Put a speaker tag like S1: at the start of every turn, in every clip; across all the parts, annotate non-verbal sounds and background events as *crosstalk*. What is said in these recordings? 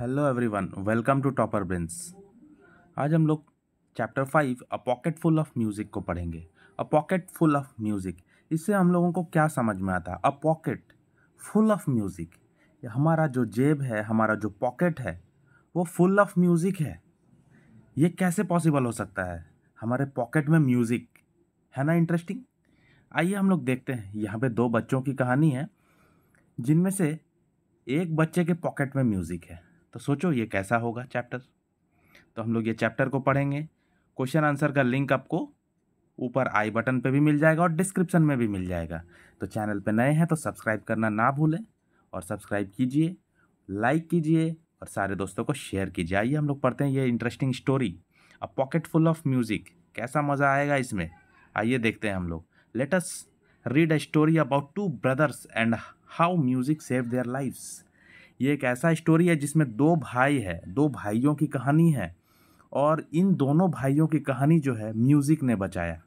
S1: Hello everyone welcome to topper brains आज हम लोग chapter five a pocket full of music को पढ़ेंगे a pocket full of music इससे हम लोगों को क्या समझ में आता है a pocket full of music हमारा जो जेब है हमारा जो पॉकेट है वो फुल ऑफ म्यूज़िक है ये कैसे पॉसिबल हो सकता है हमारे पॉकेट में म्यूज़िक है ना इंटरेस्टिंग आइए हम लोग देखते हैं यहाँ पे दो बच्चों की कहानी है जिनमें से एक बच्चे के पॉकेट में म्यूज़िक है तो सोचो ये कैसा होगा चैप्टर तो हम लोग ये चैप्टर को पढ़ेंगे क्वेश्चन आंसर का लिंक आपको ऊपर आई बटन पे भी मिल जाएगा और डिस्क्रिप्शन में भी मिल जाएगा तो चैनल पे नए हैं तो सब्सक्राइब करना ना भूलें और सब्सक्राइब कीजिए लाइक कीजिए और सारे दोस्तों को शेयर कीजिए आइए हम लोग पढ़ते हैं ये interesting story a pocket full of music कैसा मज़ा आएगा इसमें आइए देखते हैं हम लोग let's read a story about two brothers and how music save their lifes ये एक ऐसा स्टोरी है जिसमें दो भाई है दो भाइयों की कहानी है और इन दोनों भाइयों की कहानी जो है म्यूज़िक ने बचाया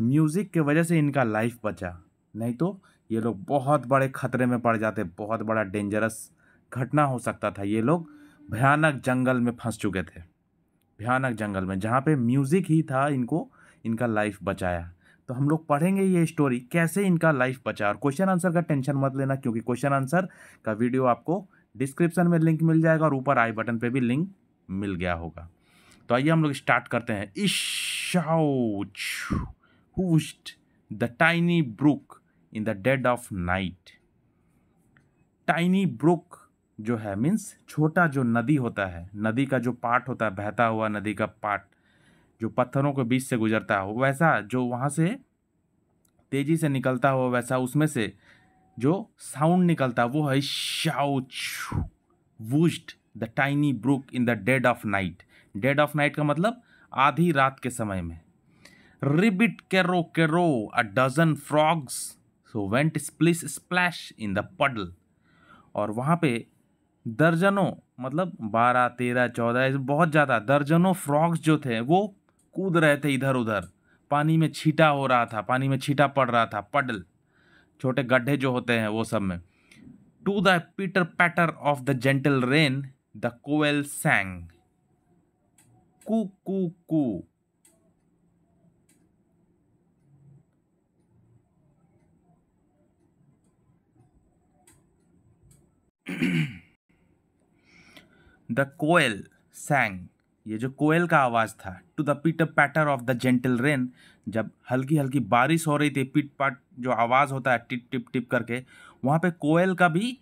S1: म्यूज़िक के वजह से इनका लाइफ बचा नहीं तो ये लोग बहुत बड़े खतरे में पड़ जाते बहुत बड़ा डेंजरस घटना हो सकता था ये लोग भयानक जंगल में फंस चुके थे भयानक जंगल में जहाँ पे म्यूज़िक ही था इनको इनका लाइफ बचाया तो हम लोग पढ़ेंगे ये स्टोरी कैसे इनका लाइफ बचा और क्वेश्चन आंसर का टेंशन मत लेना क्योंकि क्वेश्चन आंसर का वीडियो आपको डिस्क्रिप्शन में लिंक मिल जाएगा और ऊपर आई बटन पे भी लिंक मिल गया होगा तो आइए हम लोग स्टार्ट करते हैं swoosh the tiny brook in the dead of night tiny brook जो है मीन्स छोटा जो नदी होता है नदी का जो पार्ट होता है बहता हुआ नदी का पार्ट जो पत्थरों के बीच से गुजरता हो वैसा जो वहाँ से तेज़ी से निकलता हो वैसा उसमें से जो साउंड निकलता है वो है swoosh whooshed the tiny brook in the dead of night dead of night का मतलब आधी रात के समय में रिबिट केरो केरो a dozen frogs so went splish splash in the puddle और वहाँ पे दर्जनों मतलब बारह तेरह चौदह बहुत ज़्यादा दर्जनों फ्रॉग्स जो थे वो कूद रहे थे इधर उधर पानी में छीटा हो रहा था पानी में छीटा पड़ रहा था पडल छोटे गड्ढे जो होते हैं वो सब में to the pitter patter of the gentle rain the koel sang coo coo coo the koel sang ये जो कोयल का आवाज़ था to the pit patter of the gentle rain जब हल्की हल्की बारिश हो रही थी पिट पाट जो आवाज़ होता है टिप टिप टिप करके वहाँ पे कोयल का भी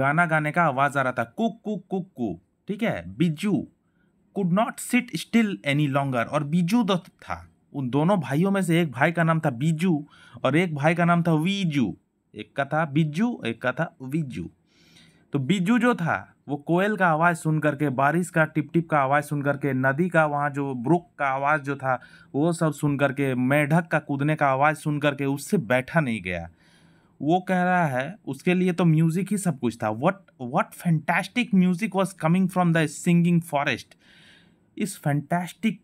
S1: गाना गाने का आवाज़ आ रहा था कुक कुक कुक कु ठीक है Biju could not sit still any longer और बीजू दो तो था उन दोनों भाइयों में से एक भाई का नाम था बीजू और एक भाई का नाम था वीजू एक का था बिजू एक का था वीजू तो बिजू जो था वो कोयल का आवाज़ सुन करके बारिश का टिप टिप का आवाज़ सुन करके नदी का वहाँ जो ब्रुक का आवाज़ जो था वो सब सुन करके मेढक का कूदने का आवाज़ सुन करके उससे बैठा नहीं गया वो कह रहा है उसके लिए तो म्यूज़िक ही सब कुछ था what what fantastic music was coming from the singing forest इस फैंटास्टिक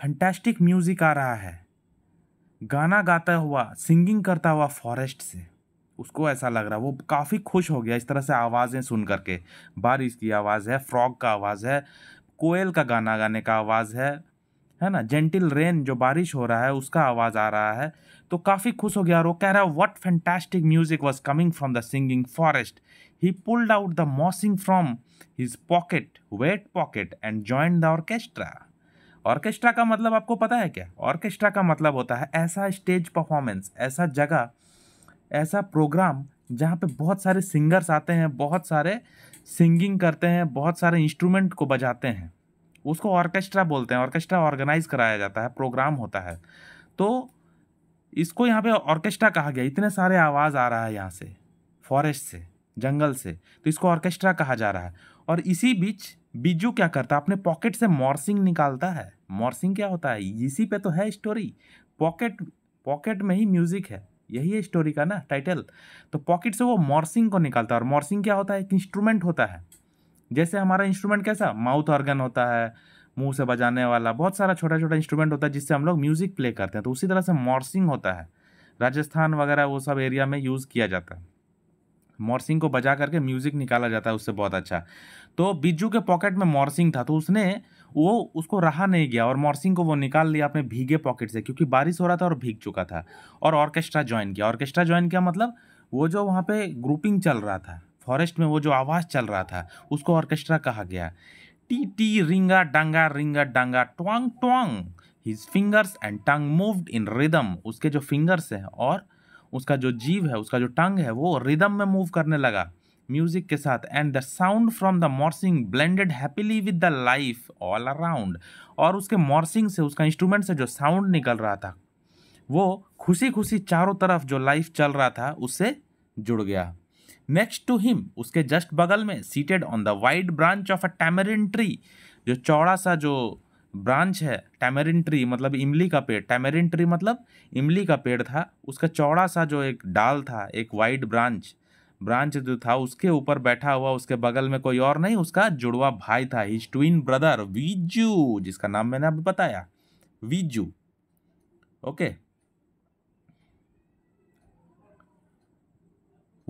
S1: फैंटास्टिक म्यूज़िक आ रहा है गाना गाता हुआ सिंगिंग करता हुआ फॉरेस्ट से उसको ऐसा लग रहा है वो काफ़ी खुश हो गया इस तरह से आवाज़ें सुन करके बारिश की आवाज़ है फ्रॉग का आवाज़ है कोयल का गाना गाने का आवाज़ है है ना जेंटिल रेन जो बारिश हो रहा है उसका आवाज़ आ रहा है तो काफ़ी खुश हो गया और वो कह रहा है what fantastic music was coming from the singing forest he pulled out the morsing from his pocket wet pocket and join the orchestra orchestra का मतलब आपको पता है क्या ऑर्केस्ट्रा का मतलब होता है ऐसा स्टेज परफॉर्मेंस ऐसा जगह ऐसा प्रोग्राम जहाँ पे बहुत सारे सिंगर्स आते हैं बहुत सारे सिंगिंग करते हैं बहुत सारे इंस्ट्रूमेंट को बजाते हैं उसको ऑर्केस्ट्रा बोलते हैं ऑर्केस्ट्रा ऑर्गेनाइज कराया जाता है प्रोग्राम होता है तो इसको यहाँ पे ऑर्केस्ट्रा कहा गया इतने सारे आवाज़ आ रहा है यहाँ से फॉरेस्ट से जंगल से तो इसको ऑर्केस्ट्रा कहा जा रहा है और इसी बीच बिजू क्या करता है अपने पॉकेट से मॉर्सिंग निकालता है मॉर्सिंग क्या होता है इसी पे तो है स्टोरी पॉकेट पॉकेट में ही म्यूज़िक है यही है स्टोरी का ना टाइटल तो पॉकेट से वो मॉर्सिंग को निकालता है और मॉर्सिंग क्या होता है एक इंस्ट्रूमेंट होता है जैसे हमारा इंस्ट्रूमेंट कैसा माउथ ऑर्गन होता है मुंह से बजाने वाला बहुत सारा छोटा छोटा इंस्ट्रूमेंट होता है जिससे हम लोग म्यूज़िक प्ले करते हैं तो उसी तरह से मॉर्सिंग होता है राजस्थान वगैरह वो सब एरिया में यूज़ किया जाता है मॉर्सिंग को बजा करके म्यूज़िक निकाला जाता है उससे बहुत अच्छा तो बिज्जू के पॉकेट में मॉर्सिंग था तो उसने वो उसको रहा नहीं गया और मॉर्सिंग को वो निकाल लिया अपने भीगे पॉकेट से क्योंकि बारिश हो रहा था और भीग चुका था और ऑर्केस्ट्रा ज्वाइन किया ऑर्केस्ट्रा ज्वाइन किया मतलब वो जो वहाँ पे ग्रुपिंग चल रहा था फॉरेस्ट में वो जो आवाज़ चल रहा था उसको ऑर्केस्ट्रा कहा गया टी टी रिंगा danga ringa danga twang twang his fingers and tongue moved in rhythm उसके जो फिंगर्स हैं और उसका जो जीव है उसका जो टंग है वो रिदम में मूव करने लगा म्यूजिक के साथ and the sound from the morsing blended happily with the life all around और उसके मॉर्सिंग से उसका इंस्ट्रूमेंट से जो साउंड निकल रहा था वो खुशी खुशी चारों तरफ जो लाइफ चल रहा था उससे जुड़ गया नेक्स्ट टू हिम उसके जस्ट बगल में seated on the wide branch of a tamarind tree जो चौड़ा सा जो ब्रांच है टैमेरिन ट्री मतलब इमली का पेड़ टैमेरिन ट्री मतलब इमली का पेड़ था उसका चौड़ा सा जो एक डाल था एक वाइड ब्रांच ब्रांच जो था उसके ऊपर बैठा हुआ उसके बगल में कोई और नहीं उसका जुड़वा भाई था हिज ट्विन ब्रदर वीजू जिसका नाम मैंने अभी बताया Viju okay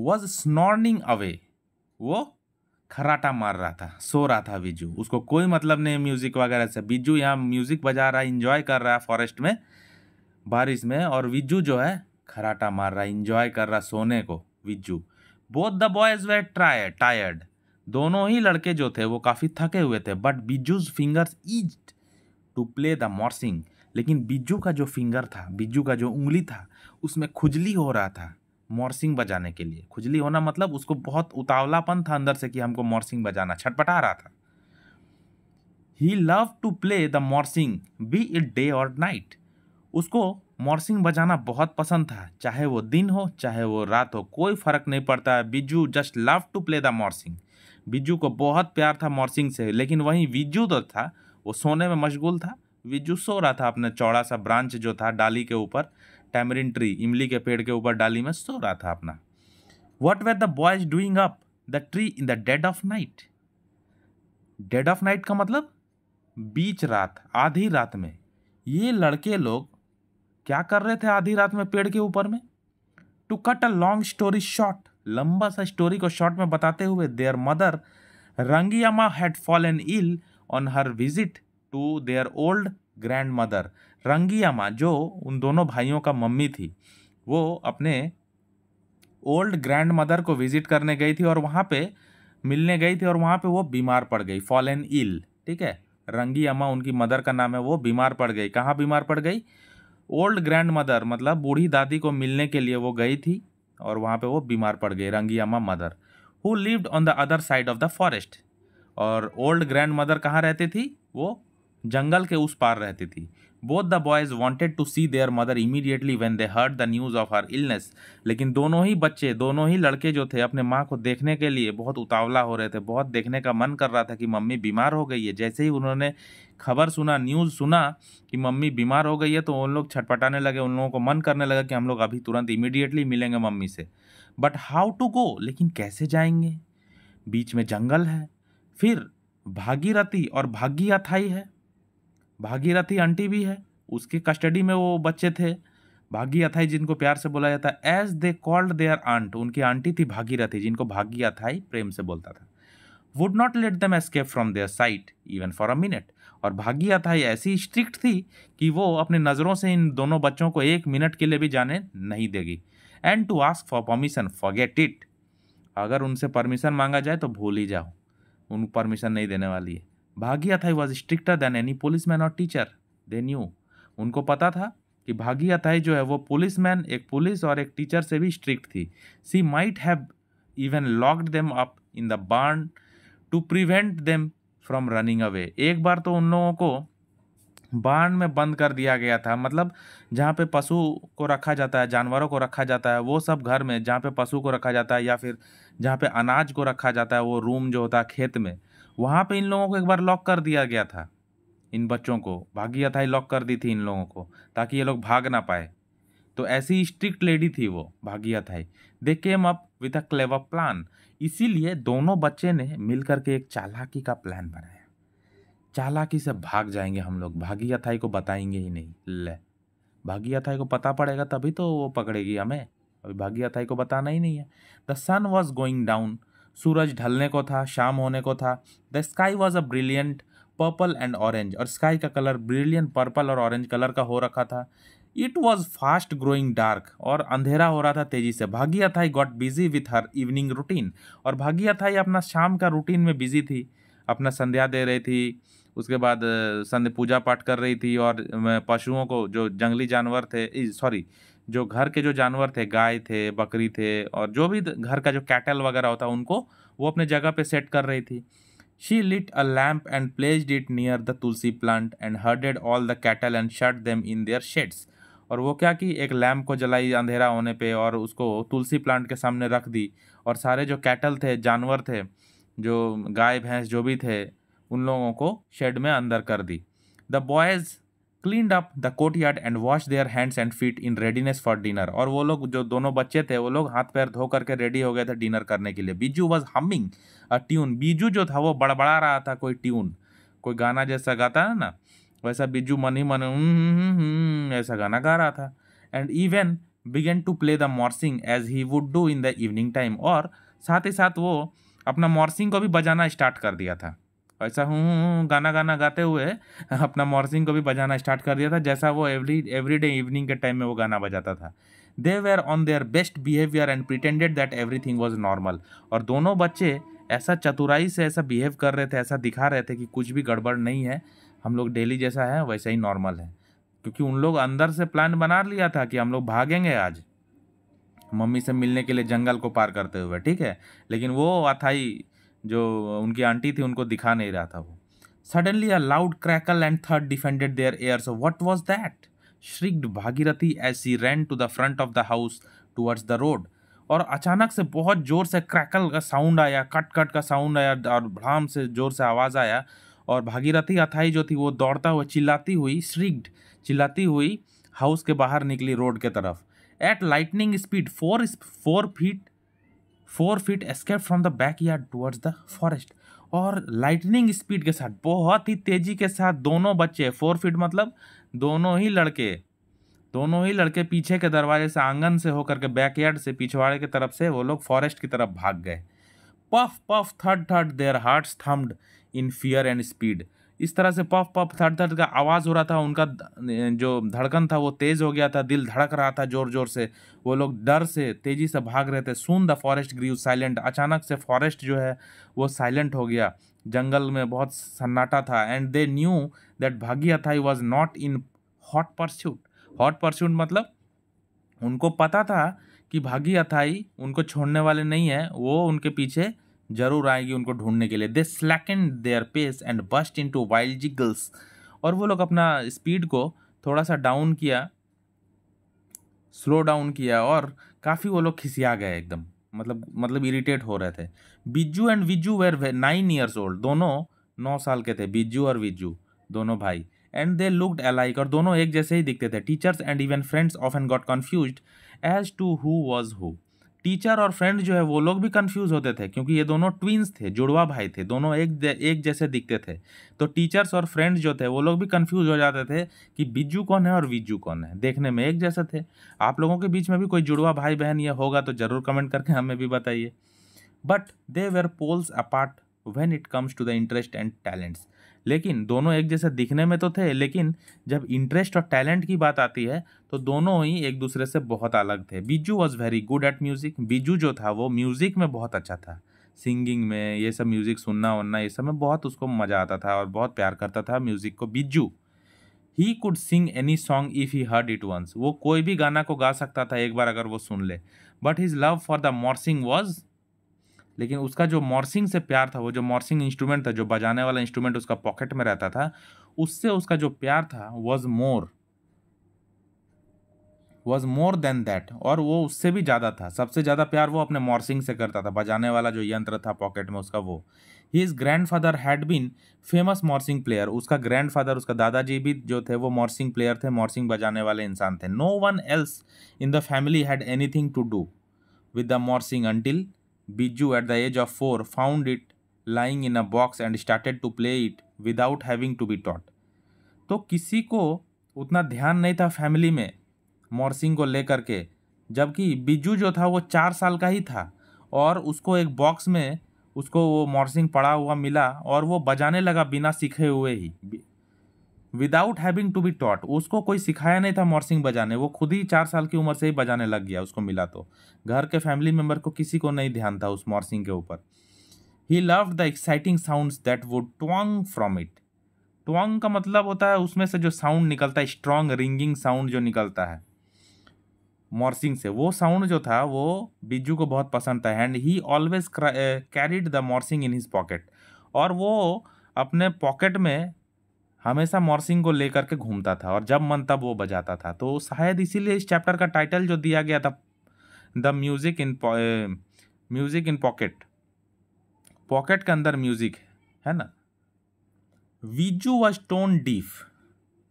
S1: was snoring away वो खराटा मार रहा था सो रहा था बिजू उसको कोई मतलब नहीं म्यूज़िक वगैरह से बिजू यहाँ म्यूज़िक बजा रहा है इंजॉय कर रहा है फॉरेस्ट में बारिश में और विजू जो है खराटा मार रहा है इंजॉय कर रहा सोने को Viju both the boys were try tired दोनों ही लड़के जो थे वो काफ़ी थके हुए थे but Biju's fingers itch to play the morsing लेकिन बिजू का जो फिंगर था बिजू का जो उंगली था उसमें खुजली हो रहा था मॉर्सिंग बजाने के लिए खुजली होना मतलब उसको बहुत उतावलापन था अंदर से कि हमको मॉर्सिंग बजाना छटपटा रहा था he love to play the morsing be it day और नाइट उसको मॉर्सिंग बजाना बहुत पसंद था चाहे वो दिन हो चाहे वो रात हो कोई फ़र्क नहीं पड़ता है Biju just love to play the morsing Biju को बहुत प्यार था मॉर्सिंग से लेकिन वहीं विजू तो था वो सोने में मशगूल था विजू सो रहा था अपने चौड़ा सा ब्रांच जो था डाली के ऊपर टैमरिन ट्री इमली के पेड़ के ऊपर डाली में सो रहा था अपना what were the boys doing up the tree in the dead of night dead of night का मतलब बीच रात आधी रात में ये लड़के लोग क्या कर रहे थे आधी रात में पेड़ के ऊपर में to cut a long story short लंबा सा स्टोरी को शॉर्ट में बताते हुए their mother Rangiamma had fallen ill on her visit to their old grandmother Rangiamma जो उन दोनों भाइयों का मम्मी थी वो अपने ओल्ड ग्रैंड मदर को विज़िट करने गई थी और वहाँ पे मिलने गई थी और वहाँ पे वो बीमार पड़ गई फॉल एन इल ठीक है रंगी अम्मा उनकी मदर का नाम है वो बीमार पड़ गई कहाँ बीमार पड़ गई ओल्ड ग्रैंड मदर मतलब बूढ़ी दादी को मिलने के लिए वो गई थी और वहाँ पे वो बीमार पड़ गई Rangiamma mother who lived on the other side of the forest और ओल्ड ग्रैंड मदर कहाँ रहती थी वो जंगल के उस पार रहती थी both the boys wanted to see their mother immediately when they heard the news of her illness लेकिन दोनों ही बच्चे दोनों ही लड़के जो थे अपने माँ को देखने के लिए बहुत उतावला हो रहे थे बहुत देखने का मन कर रहा था कि मम्मी बीमार हो गई है जैसे ही उन्होंने खबर सुना न्यूज़ सुना कि मम्मी बीमार हो गई है तो उन लोग छटपटाने लगे उन लोगों को मन करने लगा कि हम लोग अभी तुरंत इमीडिएटली मिलेंगे मम्मी से बट हाउ टू गो लेकिन कैसे जाएंगे बीच में जंगल है फिर भागीरथी और अथाई है भागीरथी आंटी भी है उसके कस्टडी में वो बच्चे थे भागी अथाई जिनको प्यार से बोला जाता है as they called their aunt उनकी आंटी थी भागीरथी जिनको भागी अथाई प्रेम से बोलता था would not let them escape from their sight even for a minute और भागी अथाई ऐसी स्ट्रिक्ट थी कि वो अपने नज़रों से इन दोनों बच्चों को एक मिनट के लिए भी जाने नहीं देगी and to ask for permission forget it अगर उनसे परमिशन मांगा जाए तो भूल ही जाओ उन परमिशन नहीं देने वाली है Bhagiathai was stricter than any policeman और टीचर दे न्यू उनको पता था कि भागी अथाई जो है वो पुलिस मैन एक पुलिस और एक टीचर से भी स्ट्रिक्ट थी she might have even locked them up in the barn to prevent them from running away एक बार तो उन लोगों को बाढ़ में बंद कर दिया गया था मतलब जहाँ पे पशु को रखा जाता है जानवरों को रखा जाता है वो सब घर में जहाँ पे पशु को रखा जाता है या फिर जहाँ पे अनाज को रखा जाता है वो रूम जो होता है खेत में वहाँ पे इन लोगों को एक बार लॉक कर दिया गया था इन बच्चों को भागी अथाई लॉक कर दी थी इन लोगों को ताकि ये लोग भाग ना पाए तो ऐसी स्ट्रिक्ट लेडी थी वो Bhagi Athai they came up with a clever plan इसीलिए दोनों बच्चे ने मिल करके एक चालाकी का प्लान बनाया चालाकी से भाग जाएंगे हम लोग भागी अथाई को बताएंगे ही नहीं ले भागी अथाई को पता पड़ेगा तभी तो वो पकड़ेगी हमें अभी भागी अथाई को बताना ही नहीं है the sun was going down सूरज ढलने को था शाम होने को था the sky was a brilliant purple and orange और स्काई का कलर ब्रिलियंट पर्पल और ऑरेंज कलर का हो रखा था it was fast growing dark और अंधेरा हो रहा था तेजी से Bhagiathai got busy with her evening routine और भागिया था अपना शाम का रूटीन में बिजी थी अपना संध्या दे रही थी उसके बाद संध्या पूजा पाठ कर रही थी और पशुओं को जो जंगली जानवर थे सॉरी जो घर के जो जानवर थे गाय थे बकरी थे और जो भी घर का जो कैटल वगैरह होता उनको वो अपने जगह पे सेट कर रही थी she lit a lamp and placed it near the tulsi plant and herded all the cattle and shut them in their sheds और वो क्या कि एक लैम्प को जलाई अंधेरा होने पे और उसको तुलसी प्लांट के सामने रख दी और सारे जो कैटल थे जानवर थे जो गाय भैंस जो भी थे उन लोगों को शेड में अंदर कर दी the boys cleaned up the courtyard and wash their hands and feet in readiness for dinner और वो लोग जो दोनों बच्चे थे वो लोग हाथ पैर धो करके रेडी हो गए थे डिनर करने के लिए Biju was humming a tune Biju जो था वो बड़बड़ा रहा था कोई ट्यून कोई गाना जैसा गाता है ना वैसा बीजू मन ही मन हम्म, हम्म, हम्म, ऐसा गाना गा रहा था and even began to play the morsing as he would do in the evening time और साथ ही साथ वो अपना मॉर्सिंग को भी बजाना स्टार्ट कर दिया था ऐसा हूँ गाना गाना गाते हुए *laughs* अपना मॉर्सिंग को भी बजाना स्टार्ट कर दिया था जैसा वो एवरी एवरी डे इवनिंग के टाइम में वो गाना बजाता था they were on their best behaviour and pretended that everything was normal और दोनों बच्चे ऐसा चतुराई से ऐसा बिहेव कर रहे थे ऐसा दिखा रहे थे कि कुछ भी गड़बड़ नहीं है हम लोग डेली जैसा है वैसा ही नॉर्मल है क्योंकि उन लोग अंदर से प्लान बना लिया था कि हम लोग भागेंगे आज मम्मी से मिलने के लिए जंगल को पार करते हुए ठीक है लेकिन वो अथाई जो उनकी आंटी थी उनको दिखा नहीं रहा था वो suddenly a loud crackle and थर्ड defended their air so what was that shrieked Bhagirathi as she ran to the front of the house towards the road और अचानक से बहुत ज़ोर से क्रैकल का साउंड आया कट कट का साउंड आया और भड़ाम से ज़ोर से आवाज़ आया और भागीरथी अथाई जो थी वो दौड़ता हुआ चिल्लाती हुई श्रिग्ड चिल्लाती हुई हाउस के बाहर निकली रोड के तरफ at lightning speed four four feet four feet escape from the backyard towards the forest और लाइटनिंग स्पीड के साथ बहुत ही तेज़ी के साथ दोनों बच्चे फोर फीट मतलब दोनों ही लड़के दोनों ही लड़के पीछे के दरवाजे से आंगन से होकर के बैकयार्ड से पिछवाड़े की तरफ से वो लोग फॉरेस्ट की तरफ भाग गए puff puff third third their hearts thumped in fear and speed इस तरह से पफ पफ थर थर का आवाज़ हो रहा था उनका जो धड़कन था वो तेज़ हो गया था दिल धड़क रहा था ज़ोर ज़ोर से वो लोग डर से तेज़ी से भाग रहे थे soon the forest grew silent अचानक से फॉरेस्ट जो है वो साइलेंट हो गया जंगल में बहुत सन्नाटा था and they knew that Bhagiathai was not in hot pursuit hot pursuit मतलब उनको पता था कि भागी अथाई उनको छोड़ने वाले नहीं है वो उनके पीछे जरूर आएगी उनको ढूंढने के लिए they slackened their pace and burst into wild giggles और वो लोग अपना स्पीड को थोड़ा सा डाउन किया स्लो डाउन किया और काफ़ी वो लोग खिसिया गए एकदम मतलब मतलब इरिटेट हो रहे थे Bijju and Vijju were nine years old दोनों नौ साल के थे बिज्जू और विज्जू दोनों भाई एंड दे लुकड अलाइक और दोनों एक जैसे ही दिखते थे टीचर्स एंड इवन फ्रेंड्स ऑफ एंड got confused as to who was who teacher और फ्रेंड जो है वो लोग भी कंफ्यूज होते थे क्योंकि ये दोनों ट्विन्स थे जुड़वा भाई थे दोनों एक एक जैसे दिखते थे तो टीचर्स और फ्रेंड्स जो थे वो लोग भी कंफ्यूज हो जाते थे कि बिज्जू कौन है और बिज्जू कौन है देखने में एक जैसे थे आप लोगों के बीच में भी कोई जुड़वा भाई बहन ये होगा तो ज़रूर कमेंट करके हमें भी बताइए but they were poles apart when it comes to the interest and talents लेकिन दोनों एक जैसे दिखने में तो थे लेकिन जब इंटरेस्ट और टैलेंट की बात आती है तो दोनों ही एक दूसरे से बहुत अलग थे Biju was very good at music Biju जो था वो म्यूज़िक में बहुत अच्छा था सिंगिंग में ये सब म्यूज़िक सुनना वनना ये सब में बहुत उसको मज़ा आता था और बहुत प्यार करता था म्यूज़िक को Biju he could sing any song if he heard it once वो कोई भी गाना को गा सकता था एक बार अगर वो सुन ले but his love for the morsing was लेकिन उसका जो मॉर्सिंग से प्यार था वो जो मॉर्सिंग इंस्ट्रूमेंट था जो बजाने वाला इंस्ट्रूमेंट उसका पॉकेट में रहता था उससे उसका जो प्यार था was more was more than that और वो उससे भी ज़्यादा था सबसे ज़्यादा प्यार वो अपने मॉर्सिंग से करता था बजाने वाला जो यंत्र था पॉकेट में उसका वो his grandfather had been famous morsing player उसका ग्रैंड फादर उसका दादाजी भी जो थे वो मॉर्सिंग प्लेयर थे मॉर्सिंग बजाने वाले इंसान थे no one else in the family had anything to do with the morsing until Biju at the age of 4 found it lying in a box and started to play it without having to be taught. तो किसी को उतना ध्यान नहीं था family में मॉर्सिंग को लेकर के जबकि बिजू जो था वो चार साल का ही था और उसको एक बॉक्स में उसको वो मॉर्सिंग पड़ा हुआ मिला और वो बजाने लगा बिना सीखे हुए ही without having to be taught उसको कोई सिखाया नहीं था मॉर्सिंग बजाने वो खुद ही चार साल की उम्र से ही बजाने लग गया उसको मिला तो घर के फैमिली मेम्बर को किसी को नहीं ध्यान था उस मॉर्सिंग के ऊपर ही love the exciting sound that would twang from it twang का मतलब होता है उसमें से जो साउंड निकलता है स्ट्रॉन्ग रिंगिंग साउंड जो निकलता है मॉर्सिंग से वो साउंड जो था वो बिजू को बहुत पसंद था and he always carried the morsing in his pocket और वो अपने पॉकेट में हमेशा मॉर्सिंग को लेकर के घूमता था और जब मन तब वो बजाता था तो शायद इसीलिए इस चैप्टर का टाइटल जो दिया गया था the music in music in pocket pocket के अंदर म्यूज़िक है है ना वीजू व स्टोन डीफ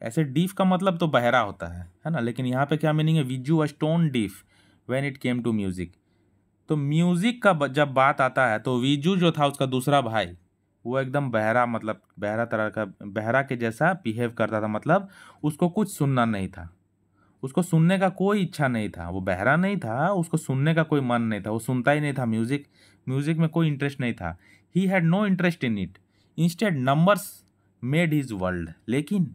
S1: ऐसे डीफ का मतलब तो बहरा होता है है ना लेकिन यहाँ पे क्या मीनिंग है Viju was stone deaf when it came to music तो म्यूज़िक का जब बात आता है तो वीजू जो था उसका दूसरा भाई वो एकदम बहरा मतलब बहरा तरह का बहरा के जैसा बिहेव करता था मतलब उसको कुछ सुनना नहीं था उसको सुनने का कोई इच्छा नहीं था वो बहरा नहीं था उसको सुनने का कोई मन नहीं था वो सुनता ही नहीं था म्यूज़िक म्यूज़िक में कोई इंटरेस्ट नहीं था he had no interest in it instead numbers made his world लेकिन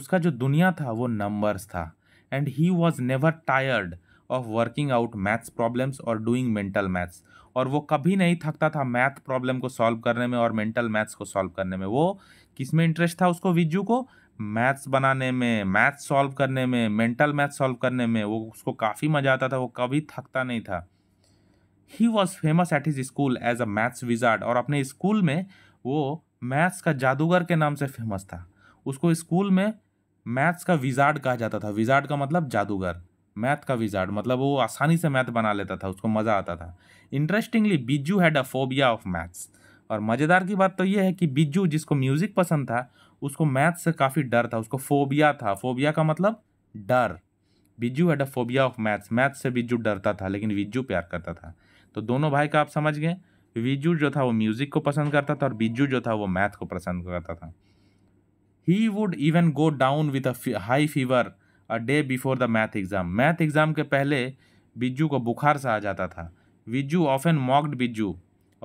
S1: उसका जो दुनिया था वो नंबर्स था and he was never tired of working out maths problems और डूइंग मेंटल मैथ्स और वो कभी नहीं थकता था मैथ प्रॉब्लम को सॉल्व करने में और मेंटल मैथ्स को सॉल्व करने में वो किस में इंटरेस्ट था उसको विजू को मैथ्स बनाने में मैथ्स सॉल्व करने में मेंटल मैथ सॉल्व करने में वो उसको काफ़ी मज़ा आता था वो कभी थकता नहीं था he was famous at his school as a maths wizard और अपने स्कूल में वो मैथ्स का जादूगर के नाम से फेमस था उसको स्कूल में मैथ्स का विजार्ड कहा जाता था विजार्ड का मतलब जादूगर मैथ का विजार्ड मतलब वो आसानी से मैथ बना लेता था उसको मज़ा आता था interestingly Bijju had a phobia of maths और मज़ेदार की बात तो ये है कि बिज्जू जिसको म्यूज़िक पसंद था उसको मैथ से काफ़ी डर था उसको फोबिया था फोबिया का मतलब डर Bijju had a phobia of maths math से बिज्जू डरता था लेकिन विज्जू प्यार करता था तो दोनों भाई का आप समझ गए बिज्जू जो था वो म्यूज़िक को पसंद करता था और बिज्जू जो था वो मैथ को पसंद करता था he would even go down with a high fever a day before the math exam math exam के पहले बिज्जू को बुखार सा आ जाता था विज्जू ऑफन मॉक्ड बिज्जू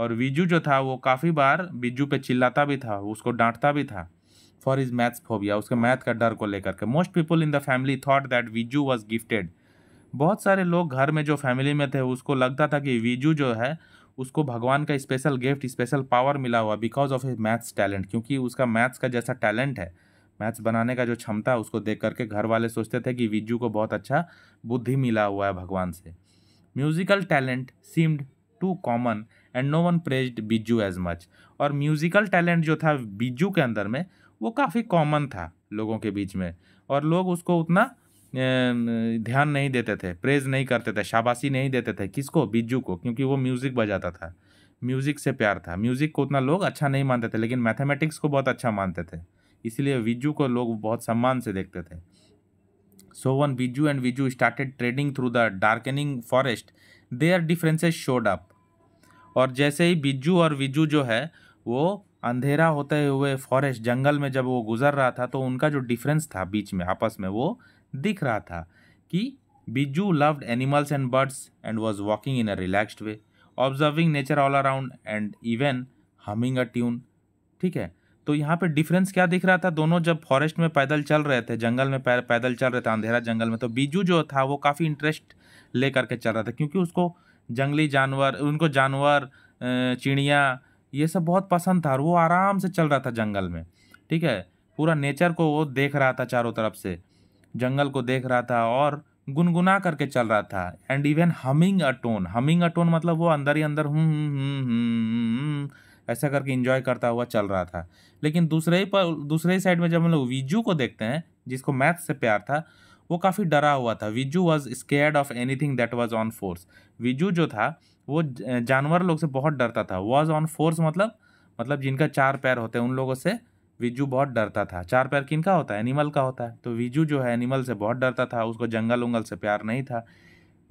S1: और विजू जो था वो काफ़ी बार बिज्जू पे चिल्लाता भी था उसको डांटता भी था फॉर इज मैथ्स फोबिया उसके मैथ का डर को लेकर के most people in the family thought that Viju was gifted बहुत सारे लोग घर में जो फैमिली में थे उसको लगता था कि विजू जो है उसको भगवान का स्पेशल गिफ्ट स्पेशल पावर मिला हुआ because of his maths talent क्योंकि उसका मैथ्स का जैसा टैलेंट है मैथ्स बनाने का जो क्षमता उसको देख करके घर वाले सोचते थे कि विजू को बहुत अच्छा बुद्धि मिला हुआ है भगवान से musical talent seemed to common and no one praised Biju as much और म्यूजिकल टैलेंट जो था बिजू के अंदर में वो काफ़ी कॉमन था लोगों के बीच में और लोग उसको उतना ध्यान नहीं देते थे प्रेज नहीं करते थे शाबाशी नहीं देते थे किसको बिजू को क्योंकि वो म्यूज़िक बजाता था म्यूज़िक से प्यार था म्यूज़िक को उतना लोग अच्छा नहीं मानते थे लेकिन मैथमेटिक्स को बहुत अच्छा मानते थे इसलिए विजू को लोग बहुत सम्मान से देखते थे so one Biju and Viju started trading through the darkening forest their differences showed up और जैसे ही बिजू और विजू जो है वो अंधेरा होते हुए फॉरेस्ट जंगल में जब वो गुजर रहा था तो उनका जो डिफरेंस था बीच में आपस में वो दिख रहा था कि Biju loved animals and birds and was walking in a relaxed way observing nature all around and even humming a tune ठीक है तो यहाँ पे डिफरेंस क्या दिख रहा था दोनों जब फॉरेस्ट में पैदल चल रहे थे जंगल में पैदल चल रहे थे अंधेरा जंगल में तो बीजू जो था वो काफ़ी इंटरेस्ट ले करके चल रहा था क्योंकि उसको जंगली जानवर उनको जानवर चिड़िया ये सब बहुत पसंद था और वो आराम से चल रहा था जंगल में ठीक है पूरा नेचर को वो देख रहा था चारों तरफ से जंगल को देख रहा था और गुनगुना करके चल रहा था and even humming a tone humming a tone मतलब वो अंदर ही अंदर हूँ हम्म, हम्म, हम्म, ऐसा करके इन्जॉय करता हुआ चल रहा था लेकिन दूसरे ही पर दूसरे ही साइड में जब हम लोग विजू को देखते हैं जिसको मैथ से प्यार था वो काफ़ी डरा हुआ था Viju was scared of anything that was on force Viju जो था वो जानवर लोग से बहुत डरता था वॉज ऑन फोर्स मतलब मतलब जिनका चार पैर होते हैं उन लोगों से विजू बहुत डरता था चार पैर किन का होता है एनिमल का होता है तो विजू जो है एनिमल से बहुत डरता था उसको जंगल उंगल से प्यार नहीं था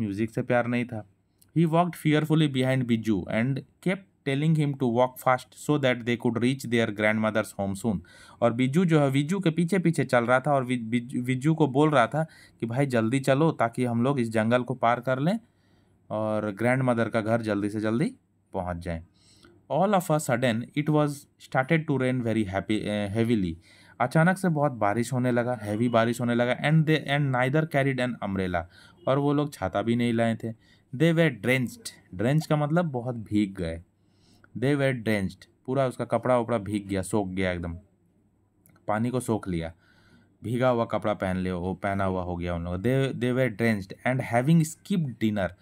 S1: म्यूज़िक से प्यार नहीं था he walked fearfully behind Biju and kept telling him to walk fast so that they could reach their grandmother's home soon और बिजू जो है विजू के पीछे पीछे चल रहा था और विजू को बोल रहा था कि भाई जल्दी चलो ताकि हम लोग इस जंगल को पार कर लें और ग्रैंड मदर का घर जल्दी से जल्दी पहुंच जाए all of a sudden it was started to rain very happy heavily अचानक से बहुत बारिश होने लगा हैवी बारिश होने लगा and they and neither carried an umbrella और वो लोग छाता भी नहीं लाए थे दे वे ड्रेंच्ड ड्रेंच का मतलब बहुत भीग गए दे वे ड्रेंच्ड पूरा उसका कपड़ा वपड़ा भीग गया सोख गया एकदम पानी को सोख लिया भीगा हुआ कपड़ा पहन लिया वो पहना हुआ हो गया उन लोगों they were drenched and having skip dinner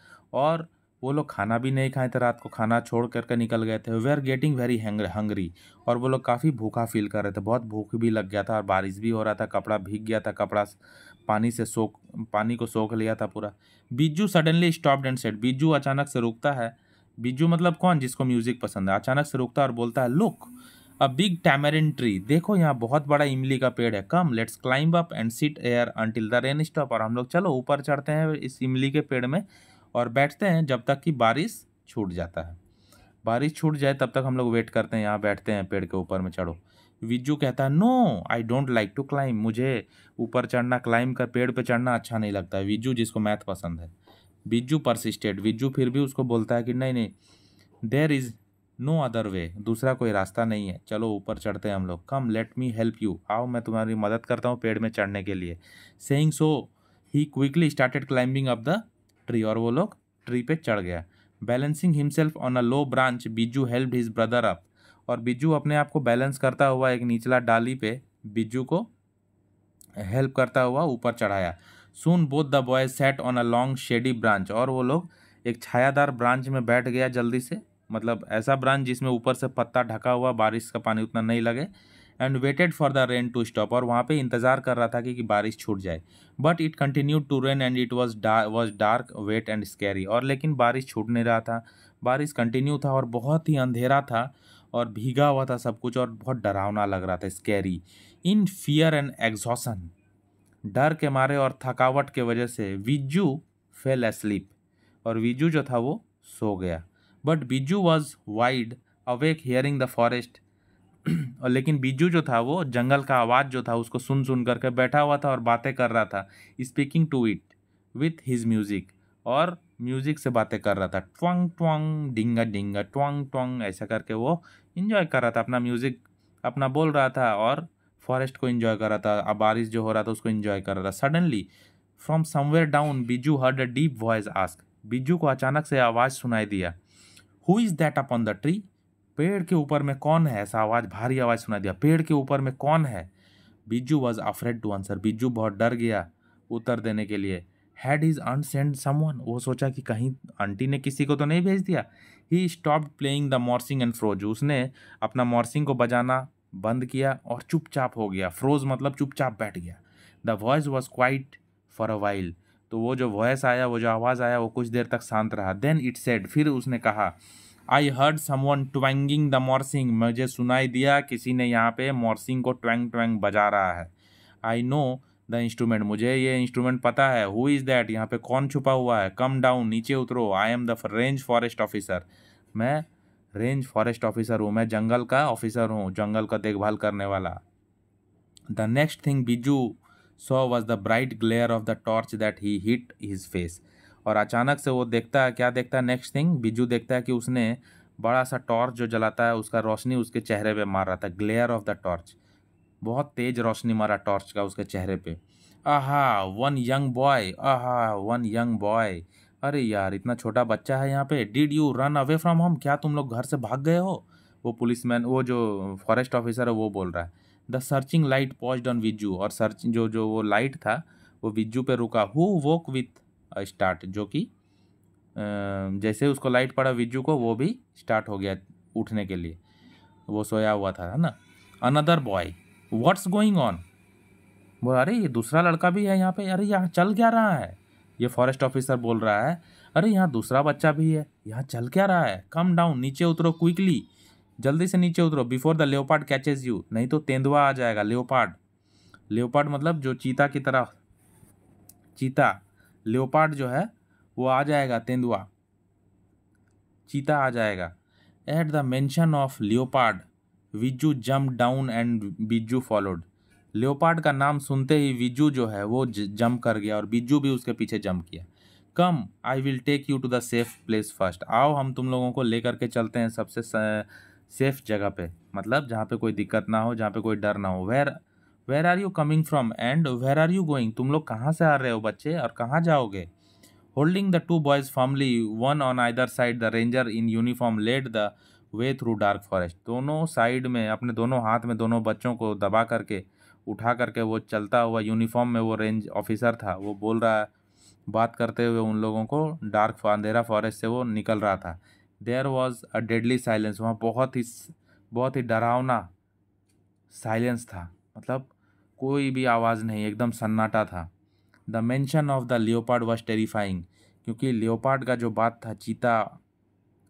S1: और वो लोग खाना भी नहीं खाए थे रात को खाना छोड़ करके निकल गए थे we are getting very hungry और वो लोग काफ़ी भूखा फील कर रहे थे बहुत भूख भी लग गया था और बारिश भी हो रहा था कपड़ा भीग गया था कपड़ा पानी से सोख पानी को सोख लिया था पूरा बिज्जू सडनली स्टॉप्ड एंड सेट बिज्जू अचानक से रुकता है बिजू मतलब कौन जिसको म्यूजिक पसंद है अचानक से रुकता और बोलता है look a big tamarind tree देखो यहाँ बहुत बड़ा इमली का पेड़ है come let's climb up and sit here until the rain stop और हम लोग चलो ऊपर चढ़ते हैं इस इमली के पेड़ में और बैठते हैं जब तक कि बारिश छूट जाता है बारिश छूट जाए तब तक हम लोग वेट करते हैं यहाँ बैठते हैं पेड़ के ऊपर में चढ़ो विजू कहता है no I don't like to climb मुझे ऊपर चढ़ना क्लाइम कर पेड़ पे चढ़ना अच्छा नहीं लगता है विजू जिसको मैथ पसंद है बिज्जू परसिस्टेड बिज्जू फिर भी उसको बोलता है कि नहीं नहीं there is no other way दूसरा कोई रास्ता नहीं है चलो ऊपर चढ़ते हैं हम लोग come let me help you आओ मैं तुम्हारी मदद करता हूँ पेड़ में चढ़ने के लिए saying so he quickly started climbing up the tree और वो लोग ट्री पे चढ़ गया balancing himself on a low branch Bijju help his brother up और बिज्जू अपने आप को बैलेंस करता हुआ एक निचला डाली पे बिज्जू को हेल्प करता हुआ ऊपर चढ़ाया soon both the boy sat on a long shady branch और वो लोग एक छायादार ब्रांच में बैठ गया जल्दी से मतलब ऐसा ब्रांच जिसमें ऊपर से पत्ता ढका हुआ बारिश का पानी उतना नहीं लगे and waited for the rain to stop और वहाँ पे इंतज़ार कर रहा था कि, कि बारिश छूट जाए but it continue to rain and it was was dark wet and scary और लेकिन बारिश छूट नहीं रहा था बारिश कंटिन्यू था और बहुत ही अंधेरा था और भीगा हुआ था सब कुछ और बहुत डरावना लग रहा था scary in fear and exhaustion डर के मारे और थकावट के वजह से विजू फेल एस्लीप और विजू जो था वो सो गया but Biju was wide awake hearing the forest और लेकिन बिजू जो था वो जंगल का आवाज़ जो था उसको सुन सुन करके बैठा हुआ था और बातें कर रहा था speaking to it with his music और म्यूज़िक से बातें कर रहा था ट्वंग ट्वंग डिंगा डिंगा ट्वंग ट्वंग ऐसा करके वो इन्जॉय कर रहा था अपना म्यूज़िक अपना बोल रहा था और फॉरेस्ट को इन्जॉय कर रहा था अब बारिश जो हो रहा था उसको इन्जॉय कर रहा था suddenly from somewhere down Biju heard a deep voice ask Biju को अचानक से आवाज़ सुनाई दिया who is that on the tree पेड़ के ऊपर में कौन है ऐसा आवाज़ भारी आवाज़ सुनाई दिया पेड़ के ऊपर में कौन है Biju was afraid to answer Biju बहुत डर गया उत्तर देने के लिए had is an send someone वो सोचा कि कहीं आंटी ने किसी को तो नहीं भेज दिया he stop playing the morsing and froze उसने अपना मॉर्सिंग को बजाना बंद किया और चुपचाप हो गया फ्रोज मतलब चुपचाप बैठ गया the voice was quiet for a while तो वो जो वॉयस आया वो जो आवाज़ आया वो कुछ देर तक शांत रहा देन इट सेड फिर उसने कहा I heard someone twanging the morsing मुझे सुनाई दिया किसी ने यहाँ पे मॉर्सिंग को ट्वेंग ट्वेंग बजा रहा है आई नो द इंस्ट्रूमेंट मुझे ये इंस्ट्रूमेंट पता है हु इज़ दैट यहाँ पे कौन छुपा हुआ है कम डाउन नीचे उतरो I am the range forest officer मैं रेंज फॉरेस्ट ऑफिसर हूँ मैं जंगल का ऑफिसर हूँ जंगल का देखभाल करने वाला the next thing Biju saw was the bright glare of the torch that he hit his face और अचानक से वो देखता है क्या देखता है नेक्स्ट थिंग बिजू देखता है कि उसने बड़ा सा टॉर्च जो जलाता है उसका रोशनी उसके चेहरे पे मार रहा था ग्लेयर ऑफ द टॉर्च बहुत तेज रोशनी मारा टॉर्च का उसके चेहरे पे aha one young boy aha one young boy अरे यार इतना छोटा बच्चा है यहाँ पे did you run away from home क्या तुम लोग घर से भाग गए हो वो पुलिस मैन वो जो फॉरेस्ट ऑफिसर है वो बोल रहा है the searching light paused on Viju और सर्च जो जो वो लाइट था वो विज्जू पे रुका हु वोक विथ स्टार्ट जो कि जैसे उसको लाइट पड़ा विज्जू को वो भी स्टार्ट हो गया उठने के लिए वो सोया हुआ था है ना another boy what's going on वो अरे ये दूसरा लड़का भी है यहाँ पे अरे यहाँ चल क्या रहा है ये फॉरेस्ट ऑफिसर बोल रहा है अरे यहाँ दूसरा बच्चा भी है यहाँ चल क्या रहा है कम डाउन नीचे उतरो क्विकली जल्दी से नीचे उतरो before the leopard catches you नहीं तो तेंदुआ आ जाएगा लेओपार्ड लेओपार्ड मतलब जो चीता की तरह चीता लेओपार्ड जो है वो आ जाएगा तेंदुआ चीता आ जाएगा at the mention of leopard Viju jump down and Biju followed leopard का नाम सुनते ही विजू जो है वो जम कर गया और बिजू भी उसके पीछे जम किया come I will take you to the safe place first आओ हम तुम लोगों को लेकर के चलते हैं सबसे सेफ जगह पे मतलब जहाँ पे कोई दिक्कत ना हो जहाँ पे कोई डर ना हो where where are you coming from and where are you going तुम लोग कहाँ से आ रहे हो बच्चे और कहाँ जाओगे holding the two boys firmly one on either side the ranger in uniform led the way through dark forest दोनों साइड में अपने दोनों हाथ में दोनों बच्चों को दबा करके उठा करके वो चलता हुआ यूनिफॉर्म में वो रेंज ऑफिसर था वो बोल रहा बात करते हुए उन लोगों को डार्क अंधेरा फॉरेस्ट से वो निकल रहा था there was a deadly silence वहाँ बहुत ही बहुत ही डरावना साइलेंस था मतलब कोई भी आवाज़ नहीं एकदम सन्नाटा था the mention of the leopard was terrifying क्योंकि लियोपार्ड का जो बात था चीता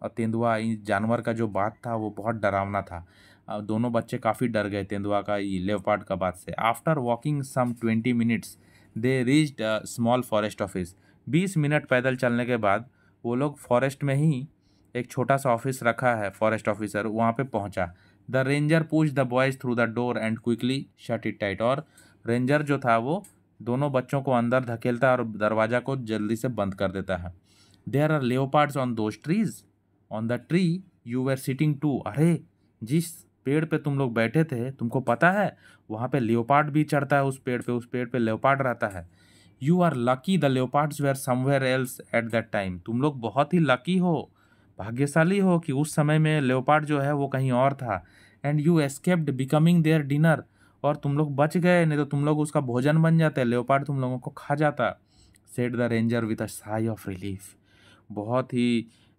S1: और तेंदुआ इन जानवर का जो बात था वो बहुत डरावना था दोनों बच्चे काफ़ी डर गए तेंदुआ का लेवपाट का बात से after walking some twenty minutes they reached small forest office बीस मिनट पैदल चलने के बाद वो लोग फॉरेस्ट में ही एक छोटा सा ऑफिस रखा है फॉरेस्ट ऑफिसर वहाँ पे पहुँचा the ranger pushed the boys through the door and quickly shut it tight और रेंजर जो था वो दोनों बच्चों को अंदर धकेलता है और दरवाज़ा को जल्दी से बंद कर देता है there are leopards on those trees on the tree you were sitting too अरे जिस पेड़ पे तुम लोग बैठे थे तुमको पता है वहाँ पे लियोपार्ड भी चढ़ता है उस पेड़ पे उस पेड़ पे लेोपार्ड रहता है you are lucky the leopards were somewhere else at that time तुम लोग बहुत ही लकी हो भाग्यशाली हो कि उस समय में लेोपार्ड जो है वो कहीं और था and you escaped becoming their dinner और तुम लोग बच गए नहीं तो तुम लोग उसका भोजन बन जाते लेोपार्ड तुम लोगों को खा जाता said the ranger with a sigh of relief बहुत ही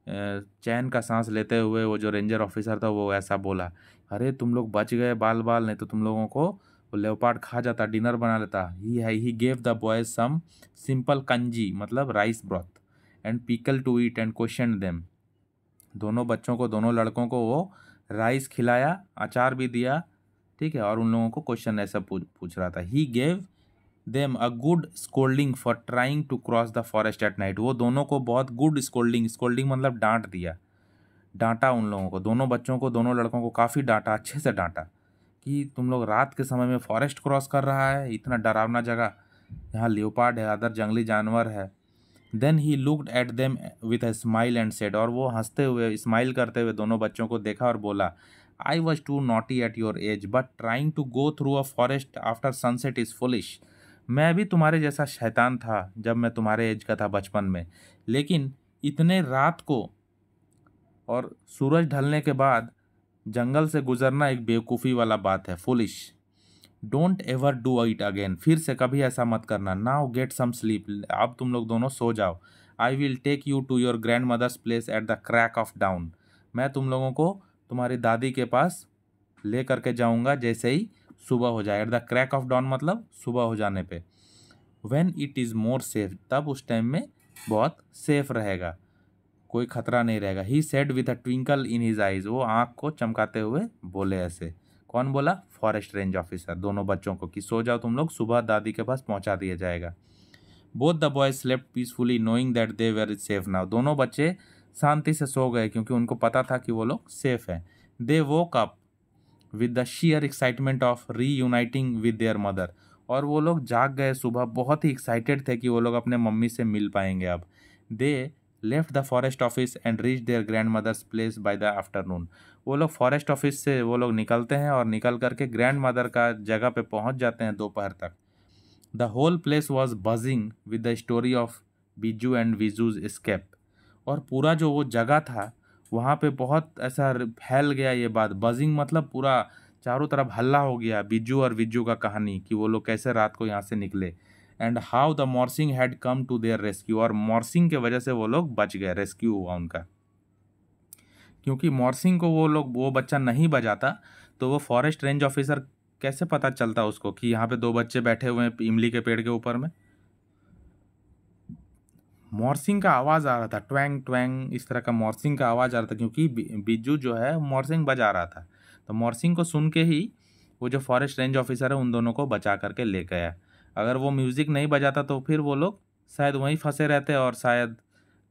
S1: चैन का सांस लेते हुए वो जो रेंजर ऑफिसर था वो ऐसा बोला अरे तुम लोग बच गए बाल बाल नहीं तो तुम लोगों को वो लेपार्ड खा जाता डिनर बना लेता ही है he gave the boys some simple kanji मतलब rice broth and pickle to eat and question them दोनों बच्चों को दोनों लड़कों को वो राइस खिलाया अचार भी दिया ठीक है और उन लोगों को क्वेश्चन ऐसा पूछ पूछ रहा था he gave them a good scolding for trying to cross the forest at night वो दोनों को बहुत गुड स्कोल्डिंग स्कोल्डिंग मतलब डांट दिया डांटा उन लोगों को दोनों बच्चों को दोनों लड़कों को काफ़ी डांटा अच्छे से डांटा कि तुम लोग रात के समय में फॉरेस्ट क्रॉस कर रहा है इतना डरावना जगह यहाँ लियोपार्ड है अदर जंगली जानवर है then he looked at them with a smile and said और वो हंसते हुए स्माइल करते हुए दोनों बच्चों को देखा और बोला I was too naughty at your age but trying to go through a forest after sunset is foolish मैं भी तुम्हारे जैसा शैतान था जब मैं तुम्हारे एज का था बचपन में लेकिन इतने रात को और सूरज ढलने के बाद जंगल से गुजरना एक बेवकूफ़ी वाला बात है foolish don't ever do it again फिर से कभी ऐसा मत करना नाउ गेट सम स्लीप अब तुम लोग दोनों सो जाओ I will take you to your grandmother's place at the crack of dawn मैं तुम लोगों को तुम्हारी दादी के पास ले करके जाऊँगा जैसे ही सुबह हो जाए at the crack of dawn मतलब सुबह हो जाने पे when it is more safe तब उस टाइम में बहुत सेफ रहेगा कोई खतरा नहीं रहेगा he said with a twinkle in his eyes वो आँख को चमकाते हुए बोले ऐसे कौन बोला फॉरेस्ट रेंज ऑफिसर दोनों बच्चों को कि सो जाओ तुम लोग सुबह दादी के पास पहुंचा दिया जाएगा both the boys slept peacefully knowing that they were safe now दोनों बच्चे शांति से सो गए क्योंकि उनको पता था कि वो लोग सेफ हैं they woke up with the sheer excitement of reuniting with their mother और वो लोग जाग गए सुबह बहुत ही एक्साइटेड थे कि वो लोग अपने मम्मी से मिल पाएंगे अब they left the forest office and reach their grandmother's place by the afternoon वो लोग फॉरेस्ट ऑफिस से वो लोग निकलते हैं और निकल करके ग्रैंड मदर का जगह पे पहुंच जाते हैं दोपहर तक the whole place was buzzing with the story of Biju and Viju's escape और पूरा जो वो जगह था वहाँ पे बहुत ऐसा फैल गया ये बात बजिंग मतलब पूरा चारों तरफ हल्ला हो गया बिजू और विजू का कहानी कि वो लोग कैसे रात को यहाँ से निकले and how the morsing had come to their rescue और मॉर्सिंग के वजह से वो लोग बच गए रेस्क्यू हुआ उनका क्योंकि मॉर्सिंग को वो लोग वो बच्चा नहीं बजाता तो वो फॉरेस्ट रेंज ऑफिसर कैसे पता चलता उसको कि यहाँ पे दो बच्चे बैठे हुए हैं इमली के पेड़ के ऊपर में मॉर्सिंग का आवाज़ आ रहा था ट्वेंग ट्वेंग इस तरह का मॉर्सिंग का आवाज़ आ रहा था क्योंकि बिजू जो है मॉर्सिंग बजा रहा था तो मॉर्सिंग को सुन के ही वो जो फॉरेस्ट रेंज ऑफिसर है उन दोनों को बचा करके ले गया अगर वो म्यूज़िक नहीं बजाता तो फिर वो लोग शायद वहीं फंसे रहते और शायद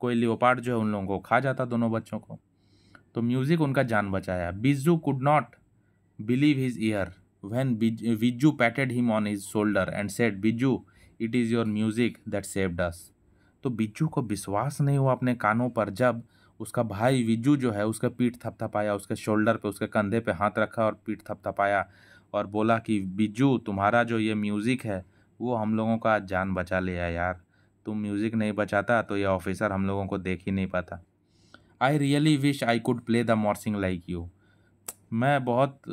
S1: कोई लियोपार्ड जो है उन लोगों को खा जाता दोनों बच्चों को तो म्यूज़िक उनका जान बचाया Bijju could not believe his ear when Bijju patted him on his shoulder and said Bijju it is your music that saved us तो बिज्जू को विश्वास नहीं हुआ अपने कानों पर जब उसका भाई विज्जू जो है उसका पीठ थपथपाया उसके शोल्डर पे उसके कंधे पे हाथ रखा और पीठ थपथपाया और बोला कि बिज्जू तुम्हारा जो ये म्यूज़िक है वो हम लोगों का जान बचा लिया यार तुम म्यूज़िक नहीं बचाता तो ये ऑफिसर हम लोगों को देख ही नहीं पाता I really wish I could play the morsing like you मैं बहुत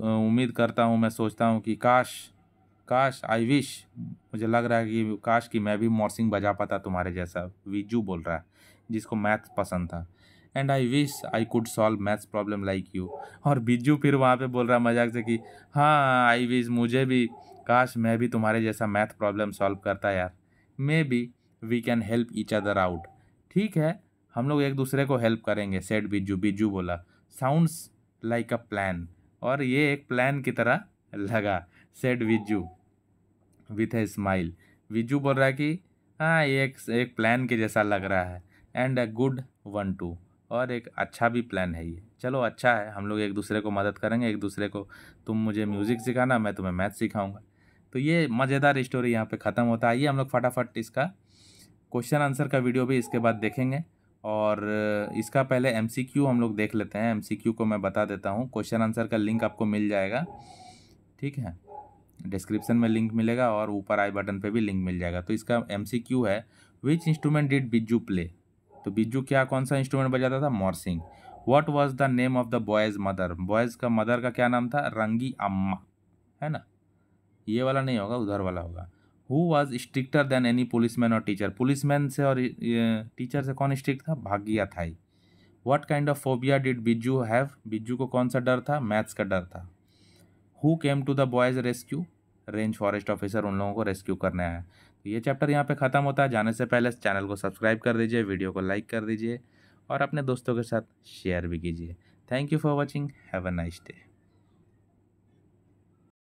S1: उम्मीद करता हूँ मैं सोचता हूँ कि काश काश आई विश मुझे लग रहा है कि काश कि मैं भी मॉर्सिंग बजा पाता तुम्हारे जैसा विजू बोल रहा है जिसको मैथ पसंद था and I wish I could solve maths problem like you और बिजू फिर वहाँ पे बोल रहा मजाक से कि हाँ आई विश मुझे भी काश मैं भी तुम्हारे जैसा मैथ प्रॉब्लम सॉल्व करता यार maybe we can help each other out ठीक है हम लोग एक दूसरे को हेल्प करेंगे सेट बिजू बिजू बोला साउंड्स लाइक अ प्लान और ये एक प्लान की तरह लगा said Viju with a smile Viju बोल रहा है कि हाँ ये एक, एक प्लान के जैसा लग रहा है and a good one too और एक अच्छा भी प्लान है ये चलो अच्छा है हम लोग एक दूसरे को मदद करेंगे एक दूसरे को तुम मुझे म्यूज़िक सिखाना मैं तुम्हें मैथ सिखाऊंगा तो ये मज़ेदार स्टोरी यहाँ पे ख़त्म होता है आइए हम लोग फटाफट इसका क्वेश्चन आंसर का वीडियो भी इसके बाद देखेंगे और इसका पहले एम हम लोग देख लेते हैं एम को मैं बता देता हूँ क्वेश्चन आंसर का लिंक आपको मिल जाएगा ठीक है डिस्क्रिप्शन में लिंक मिलेगा और ऊपर आई बटन पे भी लिंक मिल जाएगा तो इसका एम है which instrument did Bijju play तो बिज्जू क्या कौन सा इंस्ट्रूमेंट बजाता था morsing what was the name of the boys' mother boys का मदर का क्या नाम था रंगी अम्मा है ना ये वाला नहीं होगा उधर वाला होगा who was stricter than any policeman और टीचर पुलिस मैन से और टीचर से कौन स्ट्रिक्ट था भाग्या था ही what kind of phobia did Bijju have Bijju को कौन सा डर था मैथ्स का डर था who came to the boys' rescue range forest officer उन लोगों को रेस्क्यू करने आया तो ये चैप्टर यहाँ पे ख़त्म होता है जाने से पहले चैनल को सब्सक्राइब कर दीजिए वीडियो को लाइक कर दीजिए और अपने दोस्तों के साथ शेयर भी कीजिए thank you for watching have a nice day